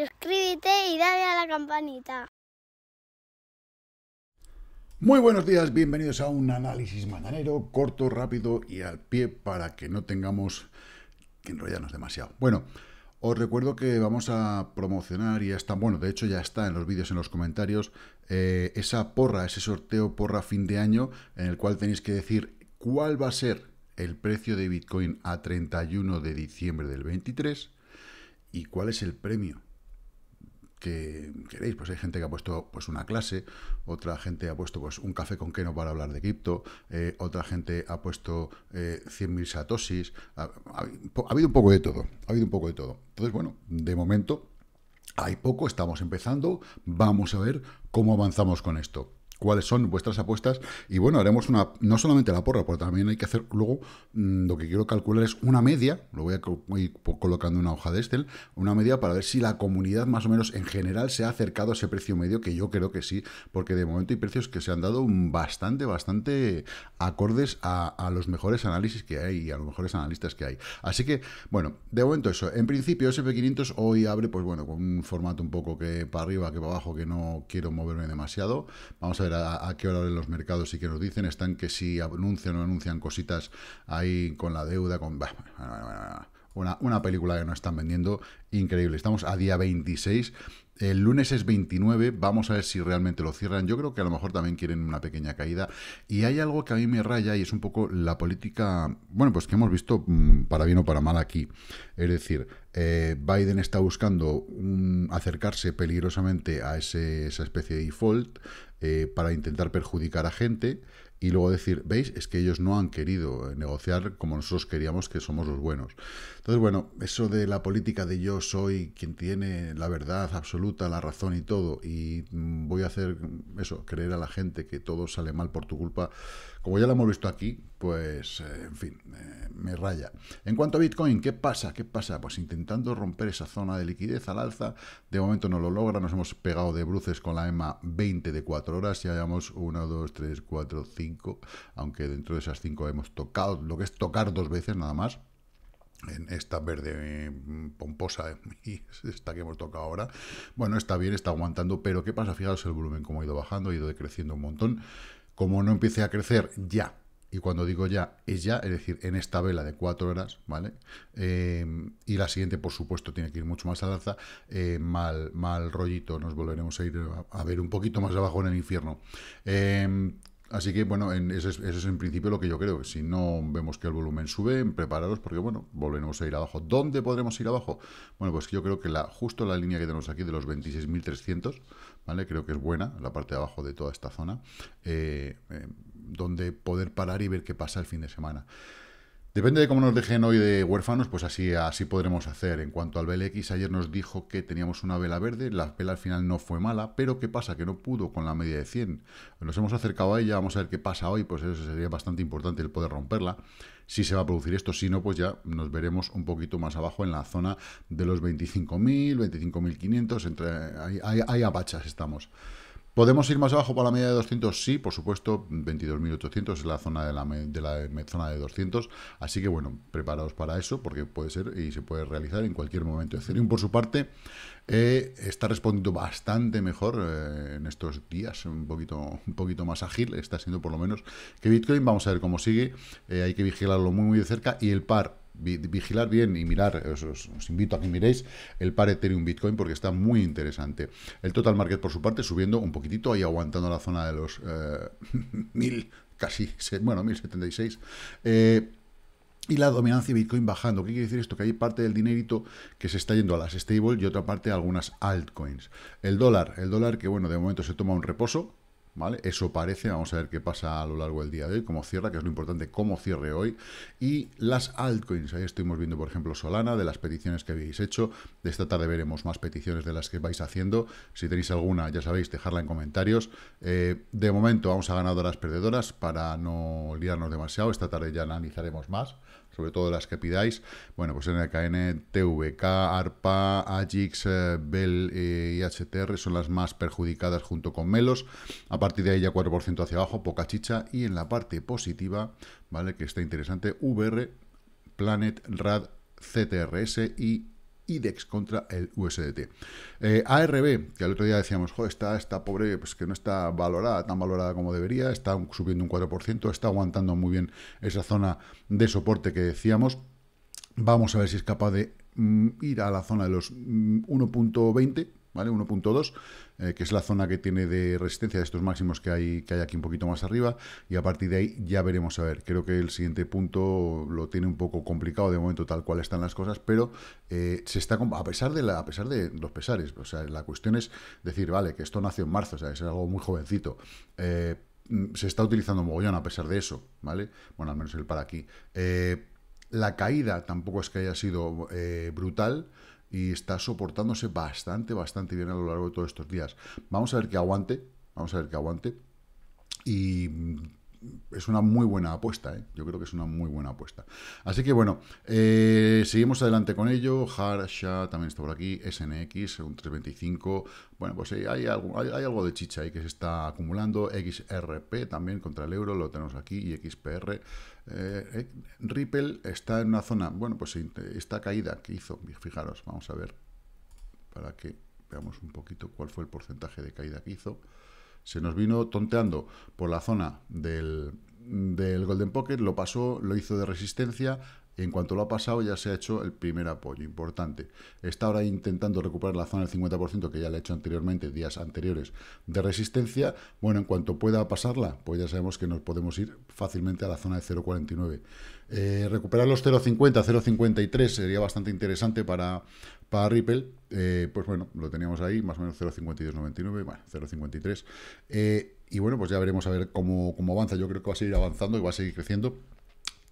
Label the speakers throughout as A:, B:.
A: Suscríbete y dale a la campanita. Muy buenos días, bienvenidos a un análisis mananero, corto, rápido y al pie para que no tengamos que enrollarnos demasiado. Bueno, os recuerdo que vamos a promocionar y ya está, bueno, de hecho ya está en los vídeos, en los comentarios, eh, esa porra, ese sorteo porra fin de año en el cual tenéis que decir cuál va a ser el precio de Bitcoin a 31 de diciembre del 23 y cuál es el premio que queréis. Pues hay gente que ha puesto pues, una clase, otra gente ha puesto pues, un café con queno para hablar de cripto, eh, otra gente ha puesto 100.000 eh, satosis. ha, habido un poco de todo, ha habido un poco de todo. Entonces, bueno, de momento hay poco, estamos empezando, vamos a ver cómo avanzamos con esto cuáles son vuestras apuestas. Y bueno, haremos una, no solamente la porra, pero también hay que hacer luego, mm, lo que quiero calcular es una media, lo voy a ir colocando una hoja de Excel, una media para ver si la comunidad más o menos en general se ha acercado a ese precio medio, que yo creo que sí, porque de momento hay precios que se han dado bastante, bastante acordes a, a los mejores análisis que hay y a los mejores analistas que hay. Así que, bueno, de momento eso. En principio, SP500 hoy abre, pues bueno, con un formato un poco que para arriba, que para abajo, que no quiero moverme demasiado. Vamos a ver a, qué hora en los mercados y qué nos dicen. Están que si anuncian o anuncian cositas ahí con la deuda, con... Una, película que nos están vendiendo increíble. Estamos a día 26. El lunes es 29, vamos a ver si realmente lo cierran. Yo creo que a lo mejor también quieren una pequeña caída. Y hay algo que a mí me raya y es un poco la política, bueno, pues que hemos visto mm, para bien o para mal aquí. Es decir, eh, Biden está buscando mm, acercarse peligrosamente a esa especie de default eh, para intentar perjudicar a gente y luego decir, veis, es que ellos no han querido eh, negociar como nosotros queríamos que somos los buenos. Entonces, bueno, eso de la política de yo soy quien tiene la verdad absoluta, la razón y todo, y mm, voy a hacer eso, creer a la gente que todo sale mal por tu culpa, como ya lo hemos visto aquí, pues eh, en fin, me raya. En cuanto a Bitcoin, ¿qué pasa? ¿Qué pasa? Pues intentando romper esa zona de liquidez al alza, de momento no lo logra, nos hemos pegado de bruces con la EMA 20 de 4 horas, ya llevamos 1, 2, 3, 4, 5, aunque dentro de esas 5 hemos tocado, lo que es tocar dos veces nada más, en esta verde mm, pomposa eh, y esta que hemos tocado ahora, bueno, está bien, está aguantando, pero ¿qué pasa? Fijaos el volumen, como ha ido bajando, ha ido decreciendo un montón. Como no empiece a crecer ya y cuando digo ya, es ya, es decir, en esta vela de cuatro horas, ¿vale? Eh, y la siguiente, por supuesto, tiene que ir mucho más al alza. Eh, mal, mal rollito, nos volveremos a ir a, ver un poquito más abajo en el infierno. Eh, así que, bueno, eso, es, en principio lo que yo creo. Si no vemos que el volumen sube, prepararos porque, bueno, volveremos a ir abajo. ¿Dónde podremos ir abajo? Bueno, pues yo creo que la, justo la línea que tenemos aquí de los 26.300, ¿vale? Creo que es buena, la parte de abajo de toda esta zona donde poder parar y ver qué pasa el fin de semana. Depende de cómo nos dejen hoy de huérfanos, pues así, así podremos hacer. En cuanto al BLX, ayer nos dijo que teníamos una vela verde, la vela al final no fue mala, pero ¿qué pasa? Que no pudo con la media de 100. Nos hemos acercado a ella, vamos a ver qué pasa hoy, pues eso sería bastante importante el poder romperla. Si se va a producir esto, si no, pues ya nos veremos un poquito más abajo en la zona de los 25.000, 25.500, entre... Hay, hay, hay apachas estamos. ¿Podemos ir más abajo para la media de 200? Sí, por supuesto, 22.800 es la zona de la, de zona de 200, así que bueno, preparados para eso porque puede ser y se puede realizar en cualquier momento. Ethereum, por su parte, eh, está respondiendo bastante mejor eh, en estos días, un poquito, un poquito más ágil, está siendo por lo menos que Bitcoin. Vamos a ver cómo sigue, eh, hay que vigilarlo muy, muy de cerca y el par vigilar bien y mirar, os, invito a que miréis el par Ethereum Bitcoin porque está muy interesante. El total market por su parte subiendo un poquitito ahí aguantando la zona de los eh, mil, casi, bueno, 1076. Eh, y la dominancia Bitcoin bajando. ¿Qué quiere decir esto? Que hay parte del dinerito que se está yendo a las stable y otra parte a algunas altcoins. El dólar, el dólar que bueno, de momento se toma un reposo, eso parece, vamos a ver qué pasa a lo largo del día de hoy, cómo cierra, que es lo importante, cómo cierre hoy. Y las altcoins, ahí estuvimos viendo, por ejemplo, Solana, de las peticiones que habéis hecho. De esta tarde veremos más peticiones de las que vais haciendo. Si tenéis alguna, ya sabéis, dejarla en comentarios. Eh, de momento vamos a ganadoras perdedoras para no liarnos demasiado. Esta tarde ya analizaremos más, sobre todo las que pidáis, bueno, pues NKN, TVK, ARPA, Ajix, eh, Bell BEL eh, y HTR son las más perjudicadas junto con Melos. A partir de ahí ya 4% hacia abajo, poca chicha. Y en la parte positiva, ¿vale? Que está interesante, VR, Planet, RAD, CTRS y IDEX contra el USDT. Eh, ARB, que al otro día decíamos, está, está pobre, pues que no está valorada, tan valorada como debería, está subiendo un 4%, está aguantando muy bien esa zona de soporte que decíamos. Vamos a ver si es capaz de mm, ir a la zona de los 1.20, mm, ¿vale? 1.2, eh, que es la zona que tiene de resistencia de estos máximos que hay, que hay aquí un poquito más arriba, y a partir de ahí ya veremos a ver. Creo que el siguiente punto lo tiene un poco complicado de momento tal cual están las cosas, pero eh, se está a pesar de la, a pesar de los pesares, o sea, la cuestión es decir, vale, que esto nació en marzo, o sea, es algo muy jovencito. Eh, mm, se está utilizando mogollón a pesar de eso, ¿vale? Bueno, al menos el para aquí. la caída tampoco es que haya sido brutal, y está soportándose bastante, bastante bien a lo largo de todos estos días. Vamos a ver que aguante, vamos a ver que aguante. Y es una muy buena apuesta, ¿eh? yo creo que es una muy buena apuesta. Así que bueno, eh, seguimos adelante con ello, Harsha también está por aquí, SNX, un 325, bueno, pues eh, hay, algo, hay, hay, algo de chicha ahí que se está acumulando, XRP también contra el euro, lo tenemos aquí, y XPR. Ripple está en una zona, bueno, pues esta caída que hizo, fijaros, vamos a ver, para que veamos un poquito cuál fue el porcentaje de caída que hizo. Se nos vino tonteando por la zona del, Golden Pocket, lo pasó, lo hizo de resistencia, en cuanto lo ha pasado, ya se ha hecho el primer apoyo, importante. Está ahora intentando recuperar la zona del 50% que ya le ha hecho anteriormente, días anteriores de resistencia. Bueno, en cuanto pueda pasarla, pues ya sabemos que nos podemos ir fácilmente a la zona de 0,49. Eh, recuperar los 0,50, 0,53 sería bastante interesante para, para Ripple, eh, pues bueno, lo teníamos ahí, más o menos 0.5299, bueno, 0.53. Eh, y bueno, pues ya veremos a ver cómo, cómo avanza. Yo creo que va a seguir avanzando y va a seguir creciendo.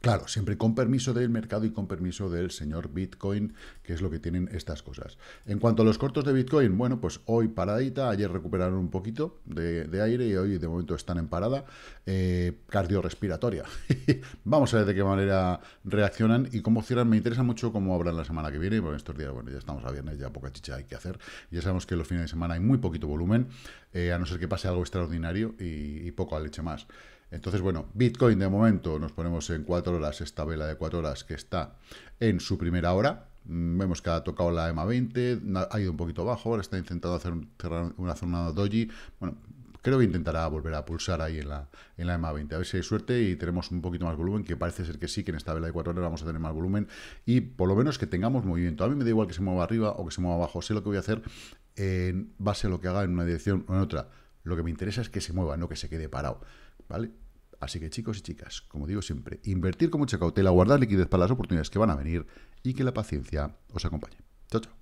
A: Claro, siempre con permiso del mercado y con permiso del señor Bitcoin, que es lo que tienen estas cosas. En cuanto a los cortos de Bitcoin, bueno, pues hoy paradita, ayer recuperaron un poquito de, aire y hoy de momento están en parada eh, cardiorrespiratoria. Vamos a ver de qué manera reaccionan y cómo cierran. Me interesa mucho cómo abran la semana que viene, porque estos días, bueno, ya estamos a viernes, ya poca chicha hay que hacer. Ya sabemos que los fines de semana hay muy poquito volumen, eh, a no ser que pase algo extraordinario y, poco al leche más. Entonces, bueno, Bitcoin de momento nos ponemos en 4 horas, esta vela de 4 horas que está en su primera hora. Vemos mm, que ha tocado la EMA 20, ha ido un poquito abajo ahora está intentando hacer cerrar una zona doji. Bueno, creo que intentará volver a pulsar ahí en la, en la EMA 20. A ver si hay suerte y tenemos un poquito más volumen, que parece ser que sí, que en esta vela de 4 horas vamos a tener más volumen y por lo menos que tengamos movimiento. A mí me da igual que se mueva arriba o que se mueva abajo, sé lo que voy a hacer en base a lo que haga en una dirección o en otra. Lo que me interesa es que se mueva, no que se quede parado. ¿vale? Así que chicos y chicas, como digo siempre, invertir con mucha cautela, guardar liquidez para las oportunidades que van a venir y que la paciencia os acompañe. Chao, chao.